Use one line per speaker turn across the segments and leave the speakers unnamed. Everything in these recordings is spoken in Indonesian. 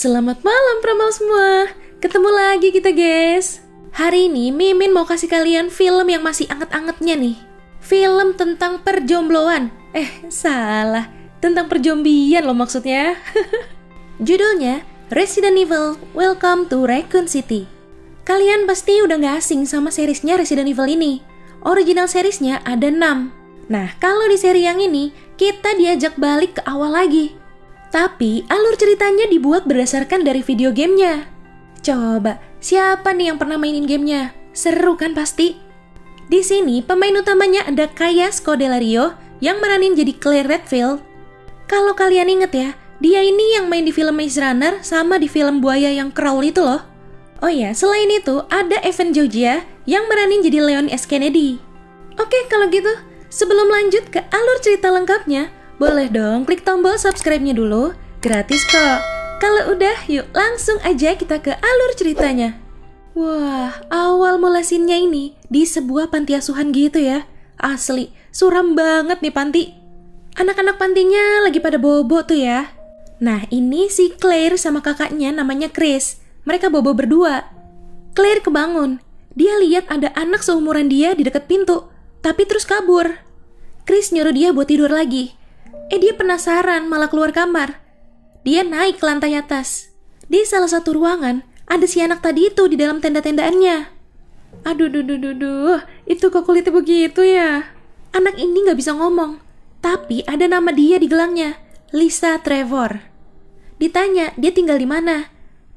Selamat malam Pramal semua. Ketemu lagi kita guys. Hari ini Mimin mau kasih kalian film yang masih anget-angetnya nih. Film tentang perjombloan. Eh, salah. Tentang perjombian loh maksudnya. Judulnya Resident Evil Welcome to Raccoon City. Kalian pasti udah gak asing sama seriesnya Resident Evil ini. Original seriesnya ada 6. Nah, kalau di seri yang ini, kita diajak balik ke awal lagi tapi alur ceritanya dibuat berdasarkan dari video gamenya. Coba, siapa nih yang pernah mainin gamenya? Seru kan pasti? Di sini pemain utamanya ada Kaya Scodelario yang meranin jadi Claire Redfield. Kalau kalian inget ya, dia ini yang main di film Maze Runner sama di film Buaya yang Crawl itu loh. Oh ya, selain itu ada Evan Georgia yang meranin jadi Leon S. Kennedy. Oke, kalau gitu, sebelum lanjut ke alur cerita lengkapnya, boleh dong klik tombol subscribe-nya dulu, gratis kok. Kalau udah, yuk langsung aja kita ke alur ceritanya. Wah, awal mula ini di sebuah panti asuhan gitu ya. Asli, suram banget nih panti. Anak-anak pantinya lagi pada bobo tuh ya. Nah, ini si Claire sama kakaknya namanya Chris. Mereka bobo berdua. Claire kebangun. Dia lihat ada anak seumuran dia di dekat pintu, tapi terus kabur. Chris nyuruh dia buat tidur lagi. Eh dia penasaran malah keluar kamar. Dia naik ke lantai atas. Di salah satu ruangan, ada si anak tadi itu di dalam tenda-tendaannya. Aduh, duh, duh, duh, duh, itu kok kulitnya begitu ya? Anak ini nggak bisa ngomong, tapi ada nama dia di gelangnya, Lisa Trevor. Ditanya, dia tinggal di mana?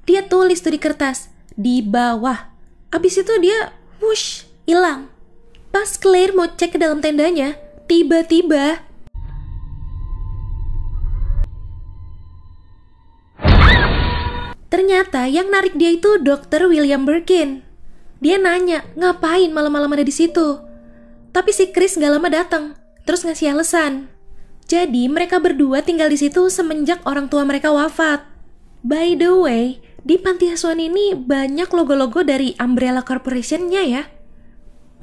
Dia tulis tuh di kertas, di bawah. Abis itu dia, wush, hilang. Pas Claire mau cek ke dalam tendanya, tiba-tiba Ternyata yang narik dia itu dokter William Birkin. Dia nanya, ngapain malam-malam ada di situ? Tapi si Chris gak lama datang, terus ngasih alasan. Jadi mereka berdua tinggal di situ semenjak orang tua mereka wafat. By the way, di panti asuhan ini banyak logo-logo dari Umbrella Corporation-nya ya.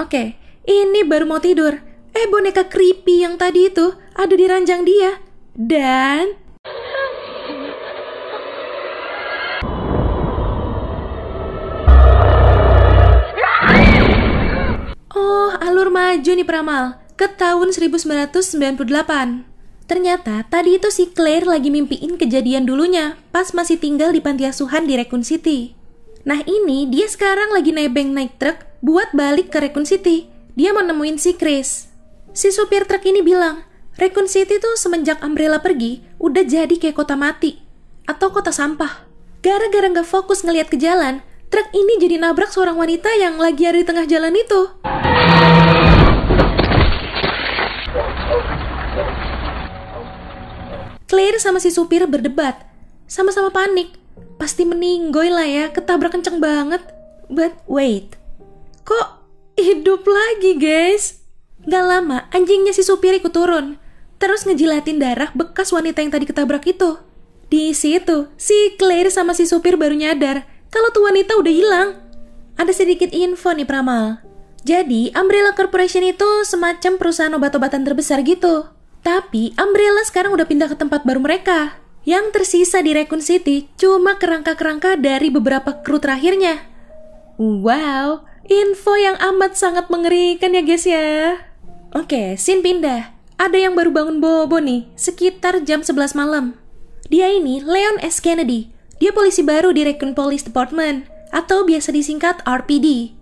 Oke, ini baru mau tidur. Eh boneka creepy yang tadi itu ada di ranjang dia. Dan alur maju nih Pramal, ke tahun 1998. Ternyata tadi itu si Claire lagi mimpiin kejadian dulunya pas masih tinggal di panti asuhan di Raccoon City. Nah ini dia sekarang lagi nebeng naik truk buat balik ke Raccoon City. Dia mau si Chris. Si supir truk ini bilang, Raccoon City tuh semenjak Umbrella pergi udah jadi kayak kota mati atau kota sampah. Gara-gara gak fokus ngeliat ke jalan, truk ini jadi nabrak seorang wanita yang lagi ada di tengah jalan itu. Claire sama si supir berdebat. Sama-sama panik. Pasti meninggoy lah ya, ketabrak kenceng banget. But wait, kok hidup lagi guys? Gak lama, anjingnya si supir ikut turun. Terus ngejilatin darah bekas wanita yang tadi ketabrak itu. Di situ, si Claire sama si supir baru nyadar kalau tuh wanita udah hilang. Ada sedikit info nih Pramal. Jadi, Umbrella Corporation itu semacam perusahaan obat-obatan terbesar gitu. Tapi, Umbrella sekarang udah pindah ke tempat baru mereka. Yang tersisa di Raccoon City cuma kerangka-kerangka dari beberapa kru terakhirnya. Wow, info yang amat sangat mengerikan ya guys ya. Oke, Sin pindah. Ada yang baru bangun bobo nih, sekitar jam 11 malam. Dia ini Leon S. Kennedy. Dia polisi baru di Raccoon Police Department, atau biasa disingkat RPD.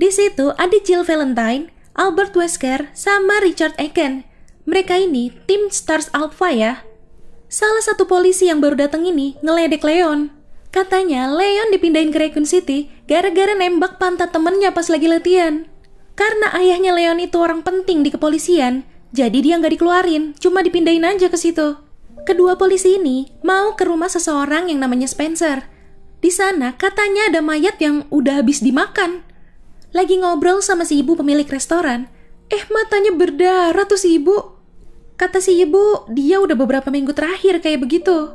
Di situ ada Jill Valentine, Albert Wesker, sama Richard Aiken. Mereka ini tim Stars Alpha ya. Salah satu polisi yang baru datang ini ngeledek Leon. Katanya Leon dipindahin ke Raccoon City gara-gara nembak pantat temennya pas lagi latihan. Karena ayahnya Leon itu orang penting di kepolisian, jadi dia nggak dikeluarin, cuma dipindahin aja ke situ. Kedua polisi ini mau ke rumah seseorang yang namanya Spencer. Di sana katanya ada mayat yang udah habis dimakan lagi ngobrol sama si ibu pemilik restoran. Eh, matanya berdarah tuh si ibu. Kata si ibu, dia udah beberapa minggu terakhir kayak begitu.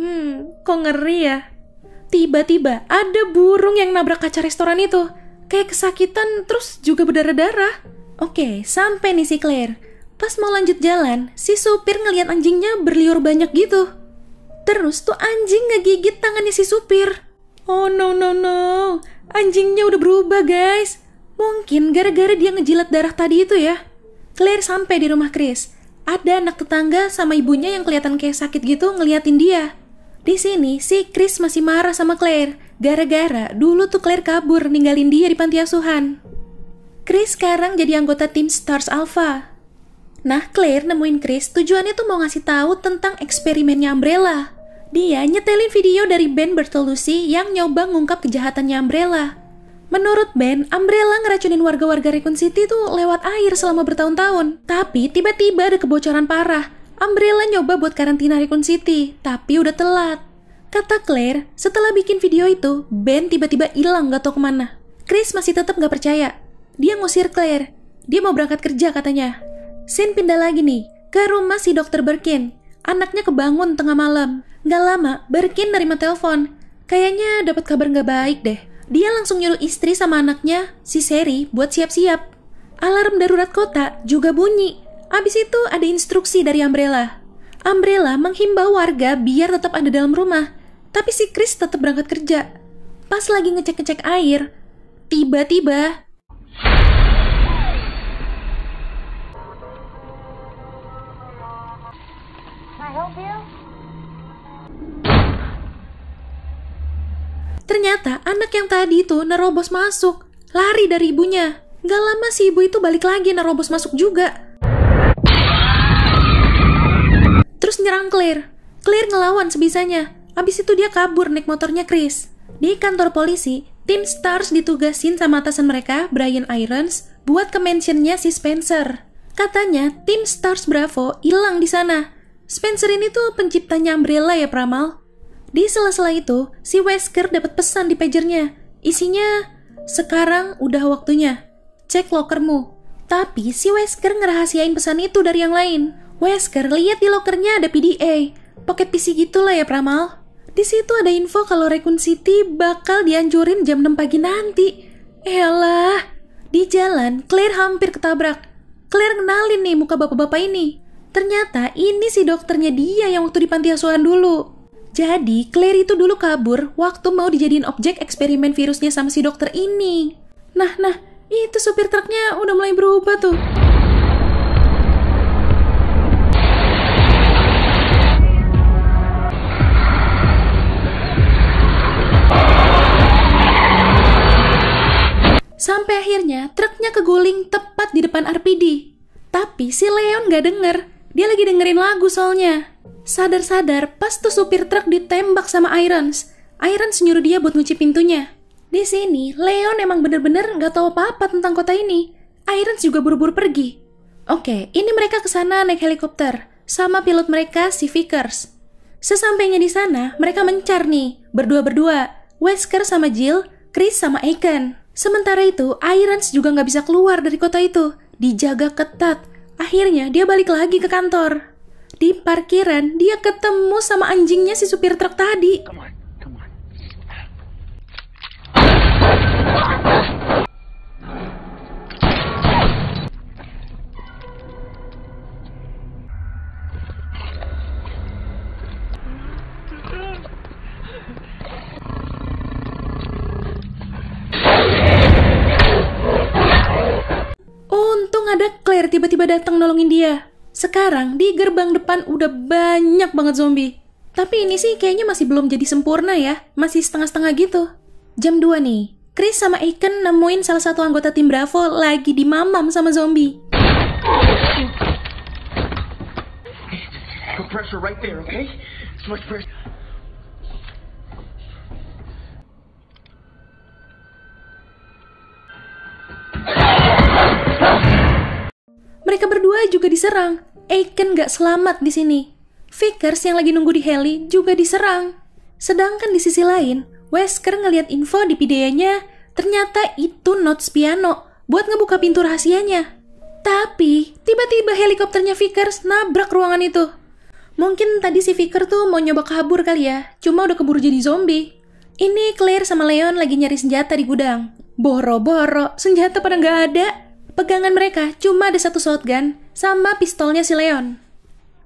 Hmm, kok ngeri ya? Tiba-tiba ada burung yang nabrak kaca restoran itu. Kayak kesakitan terus juga berdarah-darah. Oke, sampai nih si Claire. Pas mau lanjut jalan, si supir ngeliat anjingnya berliur banyak gitu. Terus tuh anjing ngegigit tangannya si supir. Oh no no no, Anjingnya udah berubah, guys. Mungkin gara-gara dia ngejilat darah tadi itu ya. Claire sampai di rumah Chris. Ada anak tetangga sama ibunya yang kelihatan kayak sakit gitu ngeliatin dia. Di sini, si Chris masih marah sama Claire. Gara-gara dulu tuh Claire kabur ninggalin dia di panti asuhan. Chris sekarang jadi anggota tim Stars Alpha. Nah, Claire nemuin Chris tujuannya tuh mau ngasih tahu tentang eksperimennya Umbrella. Dia nyetelin video dari Ben Bertolucci yang nyoba ngungkap kejahatannya Umbrella. Menurut Ben, Umbrella ngeracunin warga-warga Raccoon City tuh lewat air selama bertahun-tahun. Tapi tiba-tiba ada kebocoran parah. Umbrella nyoba buat karantina Raccoon City, tapi udah telat. Kata Claire, setelah bikin video itu, Ben tiba-tiba hilang gak tau kemana. Chris masih tetap gak percaya. Dia ngusir Claire. Dia mau berangkat kerja katanya. Sin pindah lagi nih, ke rumah si dokter Birkin. Anaknya kebangun tengah malam. Gak lama, Berkin nerima telepon. Kayaknya dapat kabar gak baik deh. Dia langsung nyuruh istri sama anaknya, si Seri, buat siap-siap. Alarm darurat kota juga bunyi. Abis itu ada instruksi dari Umbrella. Umbrella menghimbau warga biar tetap ada dalam rumah. Tapi si Chris tetap berangkat kerja. Pas lagi ngecek-ngecek air, tiba-tiba Ternyata anak yang tadi itu nerobos masuk, lari dari ibunya. Gak lama si ibu itu balik lagi nerobos masuk juga. Terus nyerang Claire. Claire ngelawan sebisanya. Abis itu dia kabur naik motornya Chris. Di kantor polisi, tim Stars ditugasin sama atasan mereka, Brian Irons, buat ke mansionnya si Spencer. Katanya, tim Stars Bravo hilang di sana. Spencer ini tuh penciptanya Umbrella ya, Pramal? Di sela-sela itu, si Wesker dapat pesan di pagernya. Isinya, sekarang udah waktunya. Cek lokermu. Tapi si Wesker ngerahasiain pesan itu dari yang lain. Wesker lihat di lokernya ada PDA, pocket PC gitulah ya Pramal. Di situ ada info kalau Raccoon City bakal dianjurin jam 6 pagi nanti. Elah, di jalan Claire hampir ketabrak. Claire kenalin nih muka bapak-bapak ini. Ternyata ini si dokternya dia yang waktu di panti asuhan dulu. Jadi, Claire itu dulu kabur waktu mau dijadiin objek eksperimen virusnya sama si dokter ini. Nah, nah, itu sopir truknya udah mulai berubah tuh. Sampai akhirnya truknya keguling tepat di depan RPD. Tapi si Leon gak denger dia lagi dengerin lagu soalnya. Sadar-sadar, pas tuh supir truk ditembak sama Irons. Irons nyuruh dia buat ngunci pintunya. Di sini, Leon emang bener-bener gak tahu apa-apa tentang kota ini. Irons juga buru-buru pergi. Oke, ini mereka ke sana naik helikopter sama pilot mereka si Vickers. Sesampainya di sana, mereka mencar nih, berdua-berdua. Wesker sama Jill, Chris sama Aiken. Sementara itu, Irons juga nggak bisa keluar dari kota itu. Dijaga ketat, Akhirnya dia balik lagi ke kantor. Di parkiran, dia ketemu sama anjingnya si supir truk tadi. Come on. tiba-tiba datang nolongin dia. Sekarang di gerbang depan udah banyak banget zombie. Tapi ini sih kayaknya masih belum jadi sempurna ya, masih setengah-setengah gitu. Jam 2 nih, Chris sama Aiken nemuin salah satu anggota tim Bravo lagi dimamam sama zombie. Pressure right there, okay? much pressure. juga diserang. Aiken gak selamat di sini. Vickers yang lagi nunggu di heli juga diserang. Sedangkan di sisi lain, Wesker ngeliat info di videonya, ternyata itu notes piano buat ngebuka pintu rahasianya. Tapi, tiba-tiba helikopternya Vickers nabrak ruangan itu. Mungkin tadi si Vickers tuh mau nyoba kabur kali ya, cuma udah keburu jadi zombie. Ini Claire sama Leon lagi nyari senjata di gudang. Boro-boro, senjata pada nggak ada. Pegangan mereka cuma ada satu shotgun sama pistolnya si Leon.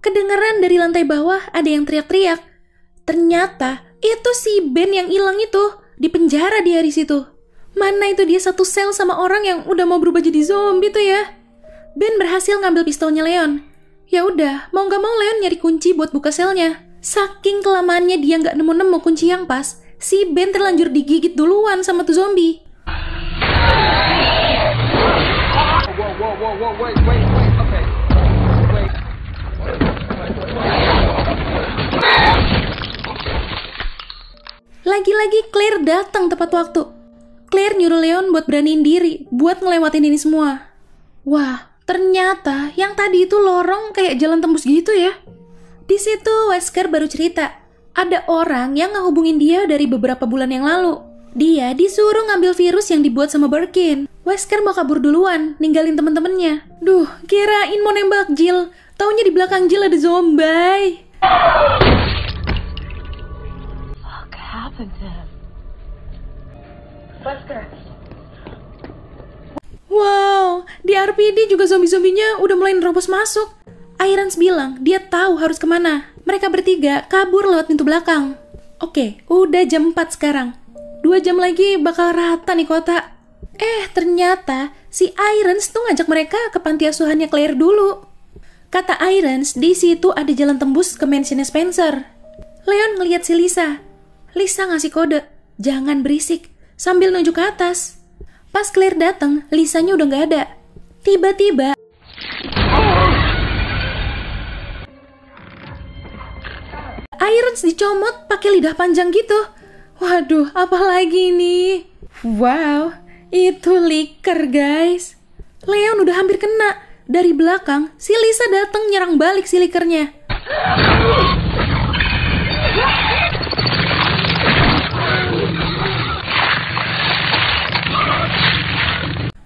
Kedengeran dari lantai bawah ada yang teriak-teriak. Ternyata itu si Ben yang hilang itu. Di penjara di hari situ. Mana itu dia satu sel sama orang yang udah mau berubah jadi zombie tuh ya. Ben berhasil ngambil pistolnya Leon. Ya udah, mau nggak mau Leon nyari kunci buat buka selnya. Saking kelamaannya dia nggak nemu-nemu kunci yang pas, si Ben terlanjur digigit duluan sama tuh zombie. Lagi-lagi Claire datang tepat waktu. Claire nyuruh Leon buat beraniin diri, buat ngelewatin ini semua. Wah, ternyata yang tadi itu lorong kayak jalan tembus gitu ya. Di situ Wesker baru cerita, ada orang yang ngehubungin dia dari beberapa bulan yang lalu. Dia disuruh ngambil virus yang dibuat sama Birkin. Wesker mau kabur duluan, ninggalin temen-temennya. Duh, kirain mau nembak Jill. Taunya di belakang Jill ada zombie. What happened Wow, di RPD juga zombie-zombinya udah mulai nerobos masuk. Irons bilang dia tahu harus kemana. Mereka bertiga kabur lewat pintu belakang. Oke, udah jam 4 sekarang. Dua jam lagi bakal rata nih kota. Eh, ternyata si Irons tuh ngajak mereka ke panti asuhannya Claire dulu. Kata Irons, di situ ada jalan tembus ke mansionnya Spencer. Leon ngeliat si Lisa. Lisa ngasih kode, jangan berisik, sambil nunjuk ke atas. Pas Claire datang, Lisanya udah nggak ada. Tiba-tiba, Irons dicomot pakai lidah panjang gitu. Waduh, apalagi ini? Wow, itu liker guys. Leon udah hampir kena. Dari belakang, si Lisa datang nyerang balik si likernya.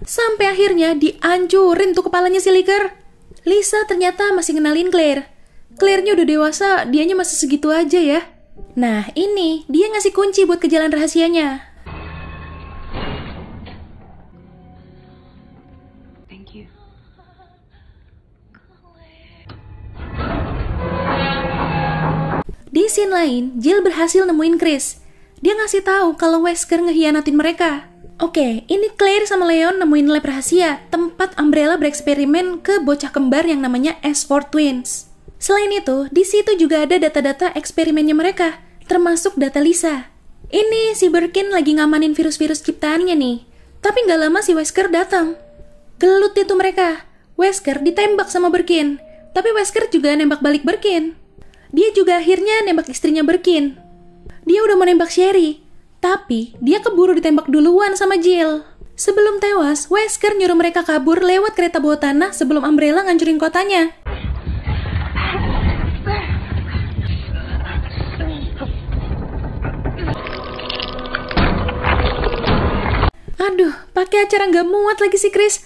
Sampai akhirnya diancurin tuh kepalanya si liker. Lisa ternyata masih ngenalin Claire. Claire-nya udah dewasa, dianya masih segitu aja ya. Nah, ini dia ngasih kunci buat ke jalan rahasianya. Di scene lain, Jill berhasil nemuin Chris. Dia ngasih tahu kalau Wesker ngehianatin mereka. Oke, ini Claire sama Leon nemuin lab rahasia, tempat Umbrella bereksperimen ke bocah kembar yang namanya S4 Twins. Selain itu, di situ juga ada data-data eksperimennya mereka, termasuk data Lisa. Ini si Birkin lagi ngamanin virus-virus ciptaannya nih. Tapi nggak lama si Wesker datang. Gelut itu mereka. Wesker ditembak sama Birkin. Tapi Wesker juga nembak balik Birkin. Dia juga akhirnya nembak istrinya Berkin. Dia udah mau nembak Sherry, tapi dia keburu ditembak duluan sama Jill. Sebelum tewas, Wesker nyuruh mereka kabur lewat kereta bawah tanah sebelum Umbrella ngancurin kotanya. Aduh, pakai acara nggak muat lagi si Chris.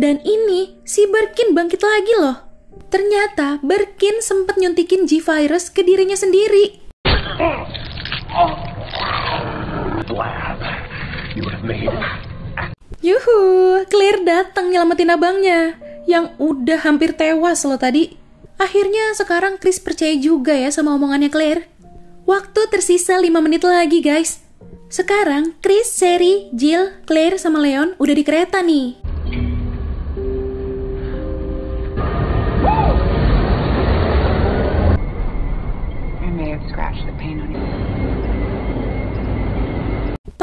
Dan ini, si Berkin bangkit lagi loh. Ternyata Berkin sempat nyuntikin G-Virus ke dirinya sendiri. Yuhu, Claire datang nyelamatin abangnya yang udah hampir tewas lo tadi. Akhirnya sekarang Chris percaya juga ya sama omongannya Claire. Waktu tersisa 5 menit lagi guys. Sekarang Chris, Sherry, Jill, Claire sama Leon udah di kereta nih.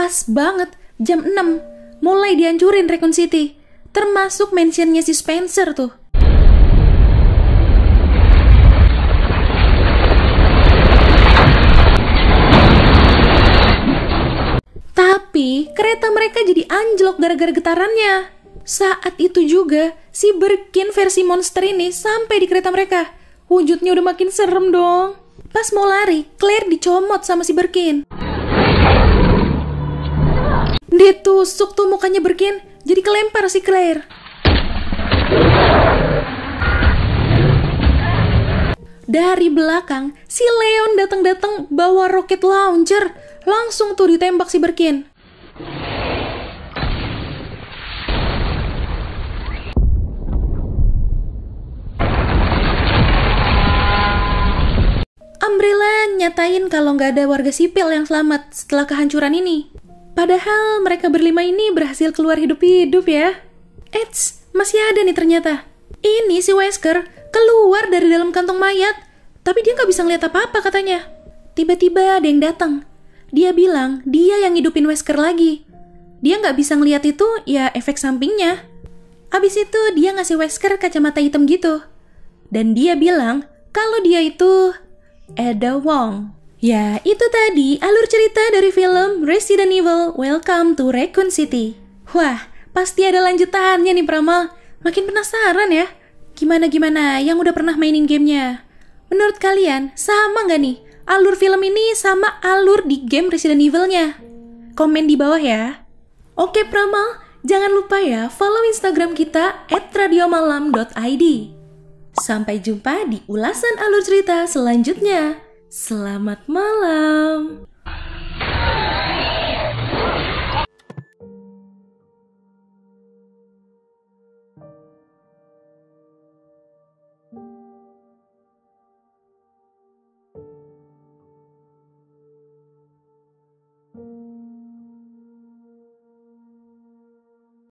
pas banget jam 6 mulai dihancurin Raccoon City. Termasuk mentionnya si Spencer tuh. Tapi kereta mereka jadi anjlok gara-gara getarannya. Saat itu juga, si Birkin versi monster ini sampai di kereta mereka. Wujudnya udah makin serem dong. Pas mau lari, Claire dicomot sama si Birkin. Ditusuk tuh mukanya berkin, jadi kelempar si Claire. Dari belakang, si Leon datang-datang bawa roket launcher. Langsung tuh ditembak si Berkin. Umbrella nyatain kalau nggak ada warga sipil yang selamat setelah kehancuran ini. Padahal mereka berlima ini berhasil keluar hidup-hidup ya. Eits, masih ada nih ternyata. Ini si Wesker keluar dari dalam kantong mayat, tapi dia nggak bisa ngeliat apa-apa katanya. Tiba-tiba ada yang datang. Dia bilang dia yang hidupin Wesker lagi. Dia nggak bisa ngeliat itu, ya efek sampingnya. Abis itu dia ngasih Wesker kacamata hitam gitu. Dan dia bilang kalau dia itu Ada Wong. Ya, itu tadi alur cerita dari film Resident Evil Welcome to Raccoon City. Wah, pasti ada lanjutannya nih Pramal. Makin penasaran ya. Gimana-gimana yang udah pernah mainin gamenya? Menurut kalian, sama nggak nih? Alur film ini sama alur di game Resident Evil-nya? Komen di bawah ya. Oke Pramal, jangan lupa ya follow Instagram kita at radiomalam.id. Sampai jumpa di ulasan alur cerita selanjutnya. Selamat malam.